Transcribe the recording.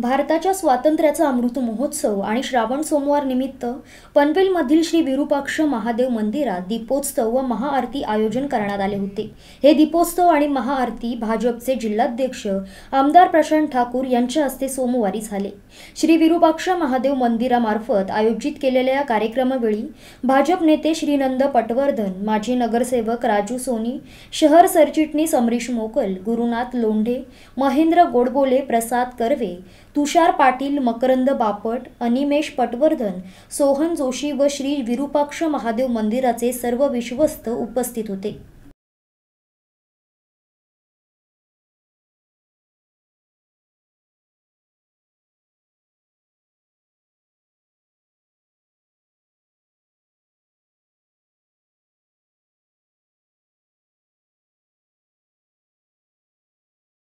भारताच्या स्वातंत्र्याचा अमृत महोत्सव आणि श्रावण सोमवार निमित्त पनवेलमधील श्री विरुपाक्ष महादेव मंदिरात दीपोत्सव व महाआरती आयोजन करण्यात आले होते हे दीपोत्सव आणि महाआरती भाजपचे जिल्हाध्यक्ष आमदार प्रशांत ठाकूर यांच्या हस्ते सोमवारी झाले श्री विरुपाक्ष महादेव मंदिरामार्फत आयोजित केलेल्या या कार्यक्रमावेळी भाजप नेते श्रीनंद पटवर्धन माजी नगरसेवक राजू सोनी शहर सरचिटणीस अमरीश मोकल गुरुनाथ लोंढे महेंद्र गोडबोले प्रसाद कर्वे तुषार पाटील मकरंद बापट अनिमेश पटवर्धन सोहन जोशी व श्री विरूपाक्ष महादेव मंदिराचे सर्व विश्वस्त उपस्थित होते